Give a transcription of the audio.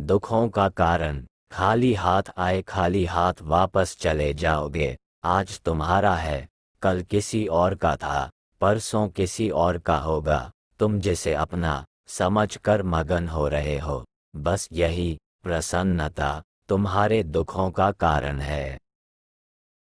दुखों का कारण खाली हाथ आए खाली हाथ वापस चले जाओगे आज तुम्हारा है कल किसी और का था परसों किसी और का होगा तुम जिसे अपना समझ कर मगन हो रहे हो बस यही प्रसन्नता तुम्हारे दुखों का कारण है